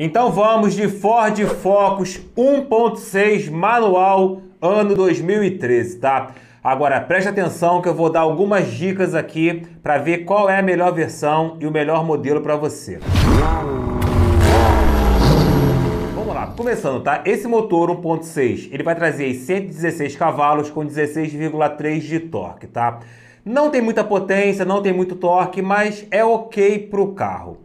Então vamos de Ford Focus 1.6 manual ano 2013, tá? Agora preste atenção que eu vou dar algumas dicas aqui para ver qual é a melhor versão e o melhor modelo para você. Vamos lá, começando, tá? Esse motor 1.6, ele vai trazer 116 cavalos com 16,3 de torque, tá? Não tem muita potência, não tem muito torque, mas é ok para o carro.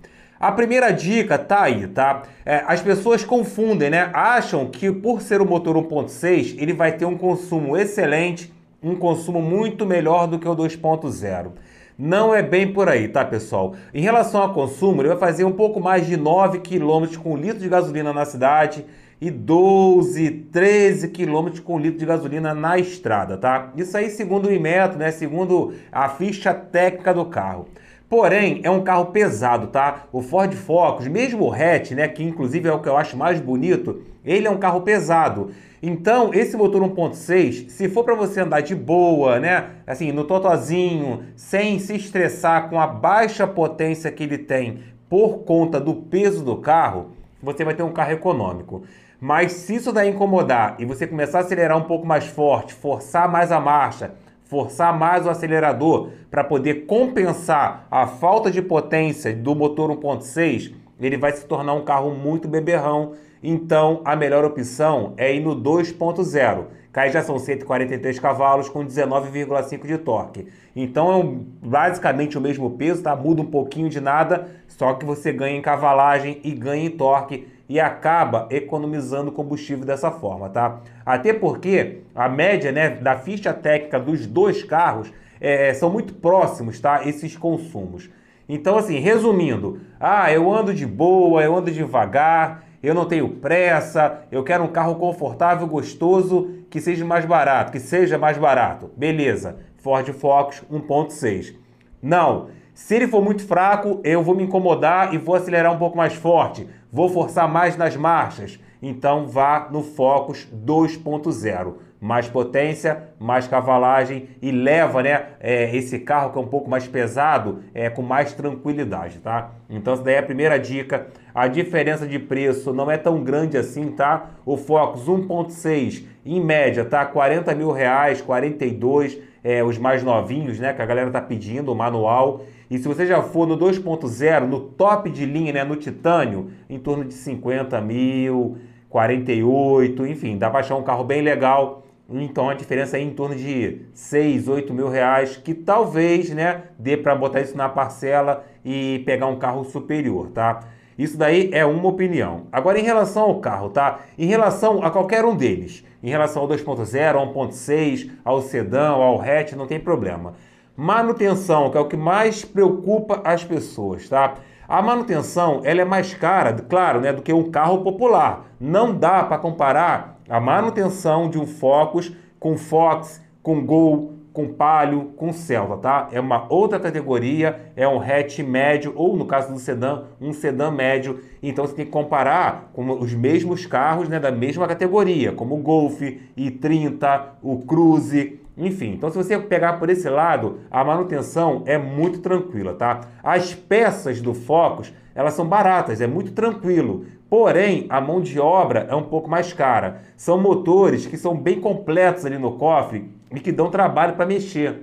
A primeira dica tá aí, tá? É, as pessoas confundem, né? Acham que por ser o motor 1.6, ele vai ter um consumo excelente, um consumo muito melhor do que o 2.0. Não é bem por aí, tá, pessoal? Em relação ao consumo, ele vai fazer um pouco mais de 9 km com litro de gasolina na cidade e 12, 13 km com litro de gasolina na estrada, tá? Isso aí segundo o Inmetro, né? Segundo a ficha técnica do carro. Porém, é um carro pesado, tá? O Ford Focus, mesmo o hatch, né, que inclusive é o que eu acho mais bonito, ele é um carro pesado. Então, esse motor 1.6, se for para você andar de boa, né, assim, no totozinho, sem se estressar com a baixa potência que ele tem por conta do peso do carro, você vai ter um carro econômico. Mas se isso daí incomodar e você começar a acelerar um pouco mais forte, forçar mais a marcha, forçar mais o acelerador para poder compensar a falta de potência do motor 1.6, ele vai se tornar um carro muito beberrão. Então, a melhor opção é ir no 2.0 caí já são 143 cavalos com 19,5 de torque. Então é um, basicamente o mesmo peso, tá? Muda um pouquinho de nada, só que você ganha em cavalagem e ganha em torque e acaba economizando combustível dessa forma, tá? Até porque a média, né, da ficha técnica dos dois carros é, é são muito próximos, tá? Esses consumos. Então, assim, resumindo, ah, eu ando de boa, eu ando devagar, eu não tenho pressa, eu quero um carro confortável, gostoso, que seja mais barato, que seja mais barato. Beleza, Ford Focus 1.6. Não, se ele for muito fraco, eu vou me incomodar e vou acelerar um pouco mais forte, vou forçar mais nas marchas. Então vá no Focus 2.0 mais potência, mais cavalagem e leva né, é, esse carro que é um pouco mais pesado é, com mais tranquilidade, tá? Então essa daí é a primeira dica. A diferença de preço não é tão grande assim, tá? O Focus 1.6 em média, tá? 40 mil reais, 42, é, os mais novinhos, né? Que a galera tá pedindo, o manual. E se você já for no 2.0, no top de linha, né? No titânio, em torno de 50 mil, 48, enfim, dá para achar um carro bem legal então a diferença é em torno de 6, 8 mil reais, que talvez né, dê para botar isso na parcela e pegar um carro superior, tá? Isso daí é uma opinião. Agora, em relação ao carro, tá? Em relação a qualquer um deles, em relação ao 2.0, ao 1.6, ao sedã, ao hatch, não tem problema. Manutenção, que é o que mais preocupa as pessoas, tá? A manutenção, ela é mais cara, claro, né, do que um carro popular. Não dá para comparar a manutenção de um Focus com Fox, com Gol, com Palio, com Selva tá? É uma outra categoria, é um hatch médio ou no caso do sedã, um sedã médio. Então você tem que comparar com os mesmos carros, né, da mesma categoria, como o Golf, i30, o Cruze, enfim. Então se você pegar por esse lado, a manutenção é muito tranquila, tá? As peças do Focus, elas são baratas, é muito tranquilo. Porém, a mão de obra é um pouco mais cara. São motores que são bem completos ali no cofre e que dão trabalho para mexer.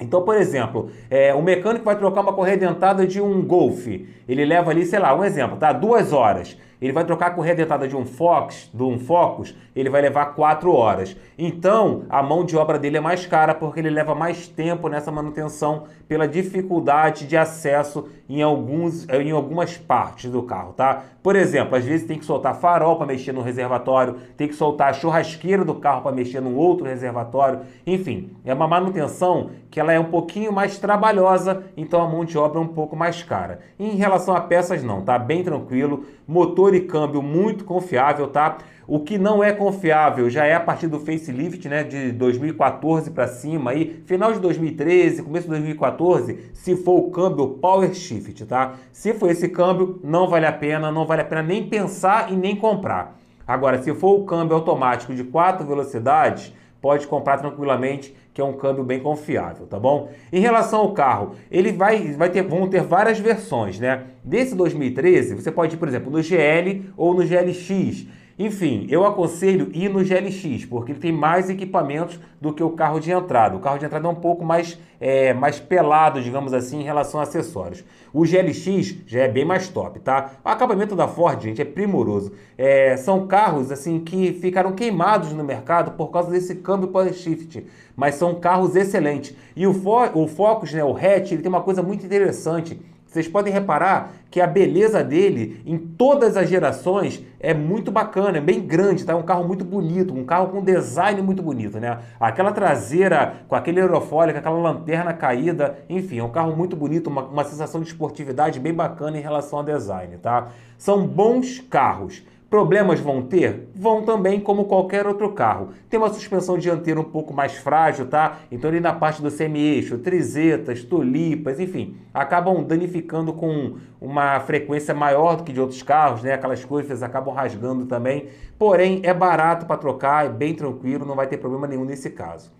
Então, por exemplo, é, o mecânico vai trocar uma correia dentada de um Golf. Ele leva ali, sei lá, um exemplo, tá? Duas horas. Ele vai trocar a correia dentada de um Fox, de um Focus, ele vai levar 4 horas. Então, a mão de obra dele é mais cara porque ele leva mais tempo nessa manutenção pela dificuldade de acesso em, alguns, em algumas partes do carro, tá? Por exemplo, às vezes tem que soltar farol para mexer no reservatório, tem que soltar a churrasqueira do carro para mexer num outro reservatório. Enfim, é uma manutenção que ela é um pouquinho mais trabalhosa, então a mão de obra é um pouco mais cara. E em relação a peças não, tá? Bem tranquilo. Motor valor e câmbio muito confiável, tá? O que não é confiável já é a partir do facelift, né, de 2014 para cima aí, final de 2013, começo de 2014, se for o câmbio Power Shift, tá? Se for esse câmbio, não vale a pena, não vale a pena nem pensar e nem comprar. Agora, se for o câmbio automático de quatro velocidades, pode comprar tranquilamente, que é um câmbio bem confiável, tá bom? Em relação ao carro, ele vai, vai ter, vão ter várias versões, né? Desse 2013, você pode ir, por exemplo, no GL ou no GLX. Enfim, eu aconselho ir no GLX, porque ele tem mais equipamentos do que o carro de entrada. O carro de entrada é um pouco mais, é, mais pelado, digamos assim, em relação a acessórios. O GLX já é bem mais top, tá? O acabamento da Ford, gente, é primoroso. É, são carros, assim, que ficaram queimados no mercado por causa desse câmbio power shift, mas são carros excelentes. E o, Fo o Focus, né, o hatch, ele tem uma coisa muito interessante vocês podem reparar que a beleza dele em todas as gerações é muito bacana, é bem grande, tá? É um carro muito bonito, um carro com design muito bonito, né? Aquela traseira com aquele aerofólio, com aquela lanterna caída, enfim, é um carro muito bonito, uma, uma sensação de esportividade bem bacana em relação ao design, tá? São bons carros. Problemas vão ter? Vão também, como qualquer outro carro. Tem uma suspensão dianteira um pouco mais frágil, tá? Então ali na parte do semi-eixo, trizetas, tulipas, enfim, acabam danificando com uma frequência maior do que de outros carros, né? Aquelas coisas acabam rasgando também. Porém, é barato para trocar, é bem tranquilo, não vai ter problema nenhum nesse caso.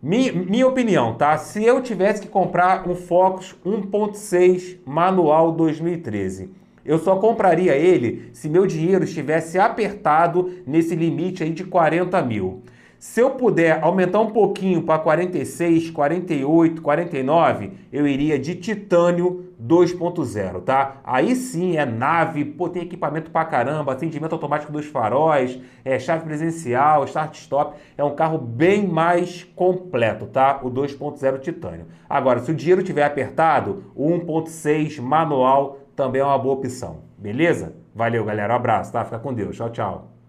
Mi, minha opinião, tá? Se eu tivesse que comprar um Focus 1.6 manual 2013, eu só compraria ele se meu dinheiro estivesse apertado nesse limite aí de 40 mil. Se eu puder aumentar um pouquinho para 46, 48, 49, eu iria de titânio 2.0, tá? Aí sim é nave, pô, tem equipamento para caramba, atendimento automático dos faróis, é chave presencial, start stop, é um carro bem mais completo, tá? O 2.0 titânio. Agora, se o dinheiro estiver apertado, o 1.6 manual também é uma boa opção. Beleza? Valeu, galera. Um abraço, tá? Fica com Deus. Tchau, tchau.